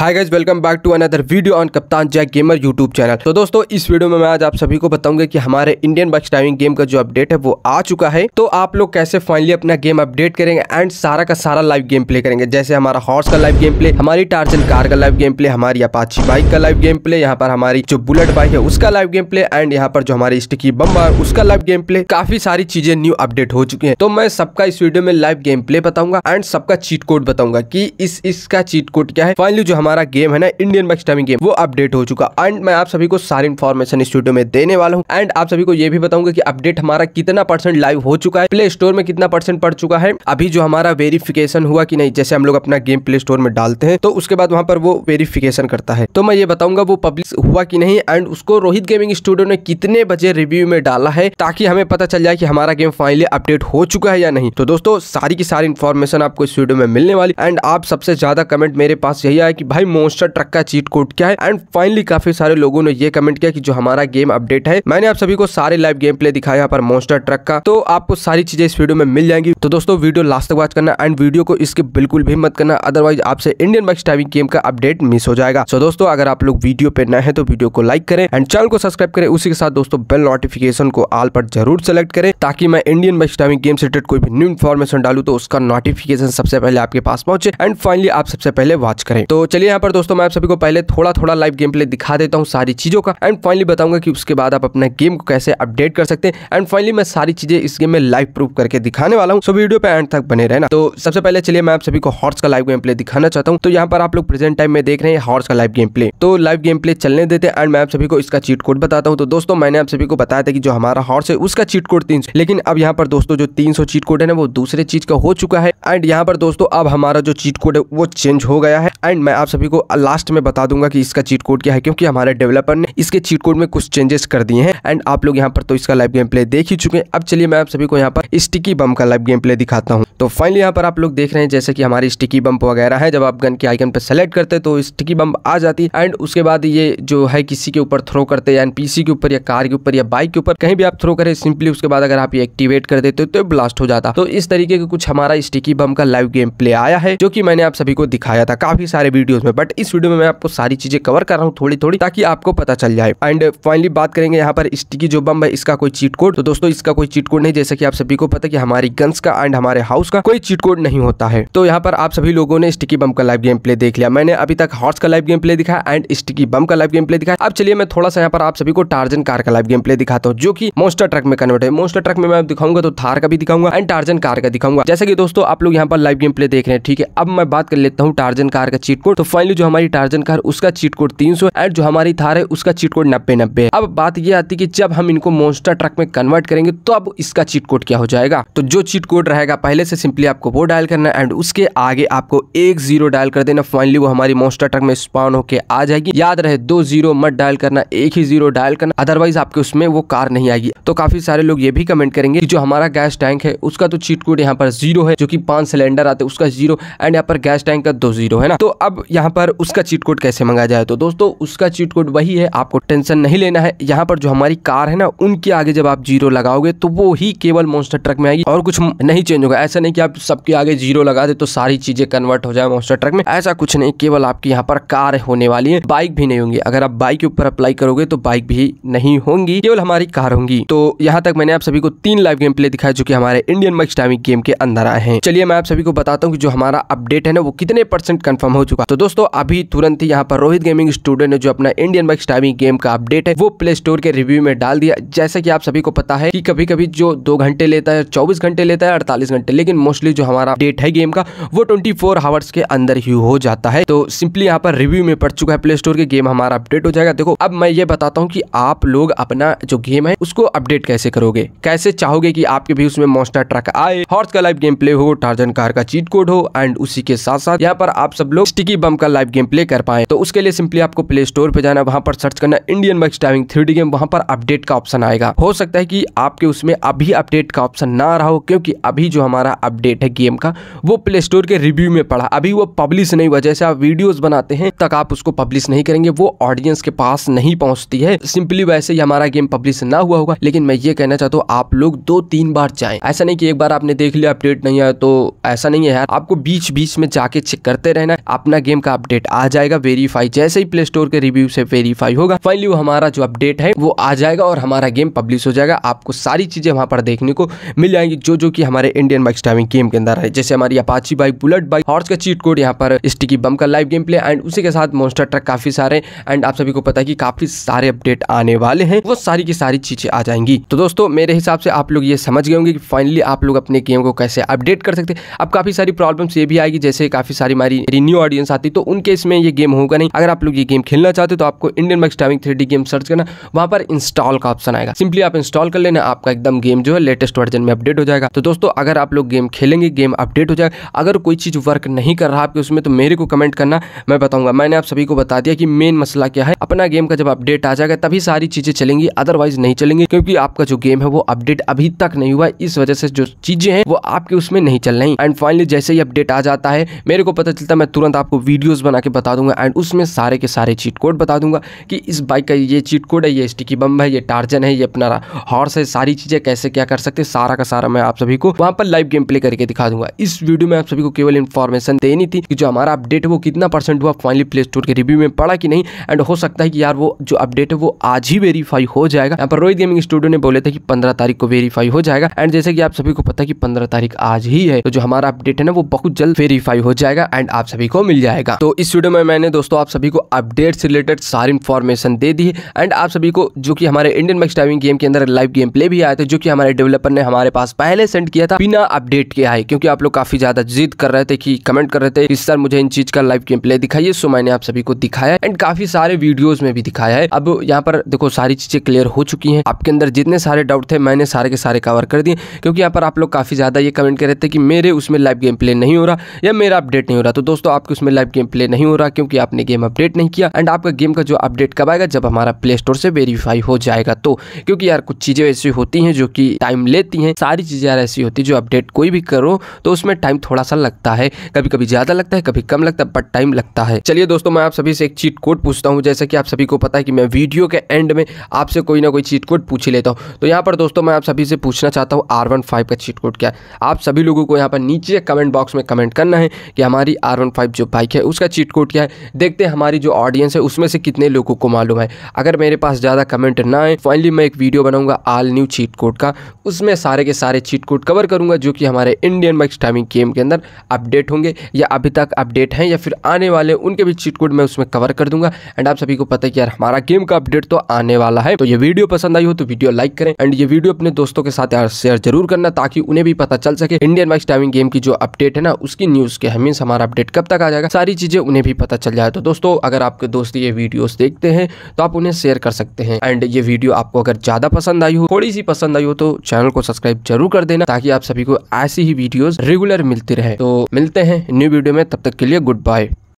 hi guys welcome back to another video on कप्तान Jai gamer YouTube channel तो दोस्तों इस वीडियो में मैं आज आप सभी को बताऊंगा कि हमारे इंडियन बक्स ड्राइविंग गेम का जो अपडेट है वो आ चुका है तो आप लोग कैसे फाइनली अपना गेम अपडेट करेंगे एंड सारा का सारा लाइव गेम प्ले करेंगे जैसे हमारा हॉर्स का लाइव गेम प्ले हमारी टार्जन कार का लाइव गेम प्ले हमारी अपाची बाइक का लाइव गेम प्ले यहाँ पर हमारी जो बुलेट बाइक है उसका लाइव गेम प्ले एंड यहाँ पर जो हमारी स्टिकी बम है उसका लाइव गेम प्ले काफी सारी चीजें न्यू अपडेट हो चुकी है तो मैं सबका इस वीडियो में लाइव गेम प्ले बताऊंगा एंड सबका चीट कोड बताऊंगा की इसका चीट कोड क्या है फाइनली जो हमारे हमारा गेम है ना इंडियन बाइक टाइमिंग गेम वो अपडेट हो चुका एंड मैं आप सभी को सारी इन्फॉर्मेशन स्टूडियो में देने वाला हूँ एंड आप सभी को ये भी बताऊंगा कि अपडेट हमारा कितना परसेंट लाइव हो चुका है प्ले स्टोर में कितना परसेंट पड़ चुका है अभी जो हमारा वेरिफिकेशन हुआ कि नहीं जैसे हम लोग अपना गेम प्ले स्टोर में डालते हैं तो उसके बाद वहाँ पर वो वेरिफिकेशन करता है तो मैं ये बताऊंगा वो पब्लिश हुआ कि नहीं एंड उसको रोहित गेमिंग स्टूडियो ने कितने बजे रिव्यू में डाला है ताकि हमें पता चल जाए कि हमारा गेम फाइनली अपडेट हो चुका है या नहीं तो दोस्तों सारी की सारी इन्फॉर्मेशन आपको इस वीडियो में मिलने वाली एंड आप सबसे ज्यादा कमेंट मेरे पास यही आया कि भाई मोस्टर ट्रक का चीट कोड क्या है एंड फाइनली काफी सारे लोगों ने ये कमेंट किया कि जो हमारा गेम अपडेट है मैंने आप सभी को सारे लाइव गेम प्ले दिखाया यहाँ पर मोस्टर ट्रक का तो आपको सारी चीजें इस वीडियो में मिल जाएंगी तो दोस्तों वीडियो लास्ट तक वॉच करना एंड वीडियो को इसके बिल्कुल भी मत करना अदरवाइज आपसे इंडियन बाइक स्टाइविंग गेम का अपडेट मिस हो जाएगा तो दोस्तों अगर आप लोग वीडियो पे नए है तो वीडियो को लाइक करें एंड चैनल को सब्सक्राइब करें उसी के साथ दोस्तों बेल नोटिफिकेशन को आल पर जरूर सेलेक्ट करें ताकि मैं इंडियन बाइक स्टाइविंग गेम से रिलेटेड कोई भी न्यू इन्फॉर्मेशन डालू तो उसका नोटिफिकेशन सबसे पहले आपके पास पहुंचे एंड फाइनली आप सबसे पहले वॉच करें तो चलिए यहाँ पर दोस्तों मैं आप सभी को पहले थोड़ा थोड़ा लाइव गेम प्ले दिखा देता हूँ सारी चीज़ों का एंड फाइनली बताऊंगा कि उसके बाद आप अपने गेम को कैसे अपडेट कर सकते हैं एंड फाइनली मैं सारी चीज़ें इस गेम में लाइव प्रूफ करके दिखाने वाला हूँ सो वीडियो पे एंड तक बने रहना तो सबसे पहले चलिए मैं आप सभी को हॉर्स का लाइव गेम प्ले दिखाना चाहता हूँ तो यहाँ पर आप लोग प्रेजेंट टाइम में देख रहे हैं हॉर्स का लाइव गेम प्ले तो लाइव गेम प्ले चलने देते हैं एंड मैं आप सभी को इसका चीट कोड बताता हूँ तो दोस्तों मैंने आप सभी को बताया था कि जो हमारा हॉर्स है उसका चीट कोड तीन लेकिन अब यहाँ पर दोस्तों जो तीन चीट कोड है ना वो दूसरे चीज का हो चुका है एंड यहाँ पर दोस्तों अब हमारा जो चीट कोड है वो चेंज हो गया है एंड मैं आप सभी सभी को लास्ट में बता दूंगा कि इसका चीट कोड क्या है क्योंकि हमारे डेवलपर ने इसके चीट कोड में कुछ चेंजेस कर दिए हैं एंड आप लोग यहाँ पर तो इसका लाइव गेम प्ले देख ही चुके हैं अब चलिए मैं आप सभी को यहाँ पर स्टिकी बम का लाइव गेम प्ले दिखाता हूँ तो फाइनल यहाँ पर आप लोग देख रहे हैं जैसे कि हमारी स्टिकी बम्प वगैरह है जब आप गन के आइकन पर सेलेक्ट करते तो स्टिकी बम्प आ जाती एंड उसके बाद ये जो है किसी के ऊपर थ्रो करते एंड पीसी के ऊपर या कार के ऊपर या बाइक के ऊपर कहीं भी आप थ्रो करें सिंपली उसके बाद अगर आप ये एक्टिवेट कर देते तो ब्लास्ट हो जाता तो इस तरीके का कुछ हमारा स्टिकी बम का लाइव गेम प्ले आया है जो कि मैंने आप सभी को दिखाया था काफी सारे वीडियोज में में बट इस वीडियो में मैं आपको सारी चीजें कवर कर रहा हूँ थोड़ी थोड़ी ताकि आपको पता चल जाए एंड फाइनली बात करेंगे यहाँ पर स्टिकी जो बम है इसका कोई चीट कोड तो दोस्तों इसका कोई चीट कोड नहीं जैसे कि आप सभी को पता कि हमारी गन्स का एंड हमारे हाउस का कोई चीट कोड नहीं होता है तो यहाँ पर आप सभी लोगों ने स्टिकी बम का लाइव गेम प्ले देख लिया मैंने अभी तक हॉर्स का लाइव गेम प्ले दिखा एंड स्टिकी बम का लाइव गेम प्ले दिखा अब चलिए मैं थोड़ा सा यहाँ पर आप सभी को टार्जन कार का लाइव गेम प्ले दिखाता हूँ जो की मोस्टर ट्रक में कन्वर्ट है मोस्टर ट्रक में दिखाऊंगा तो थार का भी दिखाऊंगा एंड टार्जन कार का दिखाऊंगा जैसे कि दोस्तों आप लोग यहाँ पर लाइव गेम प्ले देख रहे हैं ठीक है अब मैं बात कर लेता हूँ टार्जन कार का चीट कोड तो फाइनली जो हमारी टार्जन कार उसका चीट कोड तीन एंड जो हमारी थार है उसका चीट कोड नब्बे नब्बे अब बात यह आती कि जब हम इनको मोन्स्टर ट्रक में कन्वर्ट करेंगे तो अब इसका चीट कोड क्या हो जाएगा तो जो चीट कोड रहेगा पहले से सिंपली आपको वो डायल करना एंड उसके आगे आपको एक जीरो डायल कर देना फाइनली वो हमारी मोन्स्टर ट्रक में स्पॉन होकर आ जाएगी याद रहे दो जीरो मत डायल करना एक ही जीरो डायल करना अदरवाइज आपके उसमें वो कार नहीं आएगी तो काफी सारे लोग ये भी कमेंट करेंगे कि जो हमारा गैस टैंक है उसका तो चीट कोड यहाँ पर जीरो है जो कि पांच सिलेंडर आते हैं उसका जीरो एंड यहाँ पर गैस टैंक का दो जीरो है ना तो अब यहाँ पर उसका चीट कोड कैसे मंगाया जाए तो दोस्तों उसका चीट कोड वही है आपको टेंशन नहीं लेना है यहाँ पर जो हमारी कार है ना उनके आगे जब आप जीरो लगाओगे तो वो ही केवल मोस्टर ट्रक में आएगी और कुछ नहीं चेंज होगा ऐसा नहीं कि आप सबके आगे जीरो लगा दे तो सारी चीजें कन्वर्ट हो जाए मोस्टर ट्रक में ऐसा कुछ नहीं केवल आपकी यहाँ पर कार होने वाली है बाइक भी नहीं होंगी अगर आप बाइक के ऊपर अप्लाई करोगे तो बाइक भी नहीं होंगी केवल हमारी कार होंगी तो यहाँ तक मैंने आप सभी को तीन लाइव गेम प्ले दिखाया जो की हमारे इंडियन मैक्स टाइमिंग गेम के अंदर आए हैं चलिए मैं आप सभी को बताता हूँ की जो हमारा अपडेट है ना वो कितने परसेंट कन्फर्म हो चुका तो दोस्तों दोस्तों अभी तुरंत ही यहाँ पर रोहित गेमिंग स्टूडियो ने जो अपना इंडियन बाइक स्टाइविंग गेम का अपडेट है वो प्ले स्टोर के रिव्यू में डाल दिया जैसे कि आप सभी को पता है कि कभी कभी जो दो घंटे लेता है चौबीस घंटे लेता है अड़तालीस घंटे लेकिन मोस्टली जो हमारा अपडेट है गेम का वो ट्वेंटी फोर आवर्स के अंदर ही हो जाता है तो सिंपली यहाँ पर रिव्यू में पड़ चुका है प्ले स्टोर के गेम हमारा अपडेट हो जाएगा देखो अब मैं ये बताता हूँ की आप लोग अपना जो गेम है उसको अपडेट कैसे करोगे कैसे चाहोगे की आपके भी उसमें मोस्टर ट्रक आए हॉर्स का लाइव गेम प्ले हो टार्जन कार का चीट कोड हो एंड उसी के साथ साथ यहाँ पर आप सब लोग स्टिकी बम का लाइव गेम प्ले कर पाए तो उसके लिए सिंपली आपको प्ले स्टोर पे जाना वहां पर सर्च करना Indian bike driving three game वहां पर अपडेट का ऑप्शन आएगा हो सकता है कि आपके उसमें अभी अपडेट का ऑप्शन ना रहा हो क्योंकि अभी जो हमारा अपडेट है गेम का वो प्ले स्टोर के रिव्यू में पड़ा अभी वो पब्लिश नहीं हुआ जैसे आप वीडियोज बनाते हैं तक आप उसको पब्लिश नहीं करेंगे वो ऑडियंस के पास नहीं पहुंचती है सिंपली वैसे ही हमारा गेम पब्लिश ना हुआ होगा लेकिन मैं ये कहना चाहता हूँ आप लोग दो तीन बार जाए ऐसा नहीं की एक बार आपने देख लिया अपडेट नहीं आया तो ऐसा नहीं है यार आपको बीच बीच में जाके चेक करते रहना अपना गेम का का अपडेट आ जाएगा वेरीफाई जैसे ही प्ले स्टोर के रिव्यू से वेरीफाई होगा फाइनली हमारा जो अपडेट है वो आ जाएगा और हमारा गेम पब्लिश हो जाएगा आपको सारी चीज़ें वहां पर देखने को मिल जाएंगी जो जो कि हमारे इंडियन बाइक स्टाइविंग गेम के अंदर है जैसे हमारी Apache bike bullet bike horse का चीट कोड यहाँ पर स्टिकी बम का लाइव गेम प्ले एंड उसी के साथ मोस्टर ट्रक काफी सारे एंड आप सभी को पता है कि काफी सारे अपडेट आने वाले हैं वो सारी की सारी चीजें आ जाएंगी तो दोस्तों मेरे हिसाब से आप लोग ये समझ गए होंगे कि फाइनली आप लोग अपने गेम को कैसे अपडेट कर सकते अब काफी सारी प्रॉब्लम्स ये भी आएगी जैसे काफी सारी हमारी न्यू ऑडियंस आती तो तो उनके इसमें यह गेम होगा नहीं अगर आप लोग ये गेम खेलना चाहते तो आपको Indian max timing three game search करना वहां पर इंस्टॉल का ऑप्शन आएगा सिंपली आप इंस्टॉल कर लेना आपका एकदम गेम जो है लेटेस्ट वर्जन में अपडेट हो जाएगा तो दोस्तों अगर आप लोग गेम खेलेंगे गेम अपडेट हो जाएगा अगर कोई चीज़ वर्क नहीं कर रहा आपके उसमें तो मेरे को कमेंट करना मैं बताऊंगा मैंने आप सभी को बता दिया कि मेन मसला क्या है अपना गेम का जब अपडेट आ जाएगा तभी सारी चीज़ें चलेंगी अदरवाइज नहीं चलेंगी क्योंकि आपका जो गेम है वो अपडेट अभी तक नहीं हुआ इस वजह से जो चीज़ें हैं वो आपके उसमें नहीं चल रही एंड फाइनली जैसे ही अपडेट आ जाता है मेरे को पता चलता है मैं तुरंत आपको वीडियो वीडियोस बना के बता दूंगा एंड उसमें सारे के सारे चीट कोड बता दूंगा कि इस बाइक का ये चीट कोड है ये स्टिकी बम है ये टार्जन है ये अपना हॉर्स है सारी चीज़ें कैसे क्या कर सकते हैं सारा का सारा मैं आप सभी को वहाँ पर लाइव गेम प्ले करके दिखा दूंगा इस वीडियो में आप सभी को केवल इन्फॉर्मेशन देनी थी कि जो हमारा अपडेट है वो कितना परसेंट हुआ फाइनली प्ले स्टोर के रिव्यू में पड़ा कि नहीं एंड हो सकता है कि यार वो जो अपडेट है वो आज ही वेरीफाई हो जाएगा यहाँ पर रोहित गेमिंग स्टूडियो ने बोले थे कि पंद्रह तारीख को वेरीफाई हो जाएगा एंड जैसे कि आप सभी को पता है कि पंद्रह तारीख आज ही है तो जो हमारा अपडेट है ना वो बहुत जल्द वेरीफाई हो जाएगा एंड आप सभी को मिल जाएगा तो इस वीडियो में मैंने दोस्तों आप सभी को अपडेट से रिलेटेड सारी इन्फॉर्मेशन दे दी है एंड आप सभी को जो कि हमारे इंडियन मैक्स ड्राइविंग गेम के अंदर लाइव गेम प्ले भी आया था जो कि हमारे डेवलपर ने हमारे पास पहले सेंड किया था बिना अपडेट के आए क्योंकि आप लोग काफी ज्यादा जिद कर रहे थे कि कमेंट कर रहे थे इस सर मुझे इन चीज का लाइव गेम प्ले दिखाइए सो मैंने आप सभी को दिखाया एंड काफी सारे वीडियोज में भी दिखाया है अब यहाँ पर देखो सारी चीजें क्लियर हो चुकी है आपके अंदर जितने सारे डाउट थे मैंने सारे के सारे कवर कर दिए क्योंकि यहाँ पर आप लोग काफी ज्यादा ये कमेंट कर रहे थे कि मेरे उसमें लाइव गेम प्ले नहीं हो रहा या मेरा अपडेट नहीं हो रहा तो दोस्तों आपके उसमें लाइव गेम प्ले नहीं हो रहा क्योंकि आपने गेम अपडेट नहीं किया एंड आपका गेम का जो अपडेट कब आएगा जब हमारा प्ले स्टोर से वेरीफाई हो जाएगा तो क्योंकि यार कुछ चीज़ें ऐसी होती हैं जो कि टाइम लेती हैं सारी चीज़ें यार ऐसी होती है जो अपडेट कोई भी करो तो उसमें टाइम थोड़ा सा लगता है कभी कभी ज़्यादा लगता है कभी कम लगता है बट टाइम लगता है चलिए दोस्तों मैं आप सभी से एक चीट कोड पूछता हूँ जैसे कि आप सभी को पता है कि मैं वीडियो के एंड में आपसे कोई ना कोई चीट कोड पूछ ही लेता हूँ तो यहाँ पर दोस्तों मैं आप सभी से पूछना चाहता हूँ आर वन फाइव का चीट कोड क्या है आप सभी लोगों को यहाँ पर नीचे कमेंट बॉक्स में कमेंट करना है कि हमारी आर वन फाइव जो बाइक है उसका चीट कोड क्या है देखते हैं हमारी जो ऑडियंस है उसमें से कितने लोगों को मालूम है अगर मेरे पास ज़्यादा कमेंट ना आए फाइनली मैं एक वीडियो बनाऊंगा आल न्यू चीट कोड का उसमें सारे के सारे चीट कोड कवर करूंगा जो कि हमारे इंडियन मैक्स टाइमिंग गेम के अंदर अपडेट होंगे या अभी तक अपडेट हैं या फिर आने वाले उनके भी चीट कोड मैं उसमें कवर कर दूंगा एंड आप सभी को पता है कि यार हमारा गेम का अपडेट तो आने वाला है तो ये वीडियो पसंद आई हो तो वीडियो लाइक करें एंड ये वीडियो अपने दोस्तों के साथ यार शेयर जरूर करना ताकि उन्हें भी पता चल सके इंडियन मैक्स टाइमिंग गेम की जो अपडेट है ना उसकी न्यूज़ के हमीस हमारा अपडेट कब तक आ जाएगा सारी चीज़ें उन्हें भी पता चल जाए तो दोस्तों अगर आपके दोस्त ये वीडियोस देखते हैं तो आप उन्हें शेयर कर सकते हैं एंड ये वीडियो आपको अगर ज़्यादा पसंद आई हो थोड़ी सी पसंद आई हो तो चैनल को सब्सक्राइब जरूर कर देना ताकि आप सभी को ऐसी ही वीडियोज़ रेगुलर मिलती रहे तो मिलते हैं न्यू वीडियो में तब तक के लिए गुड बाय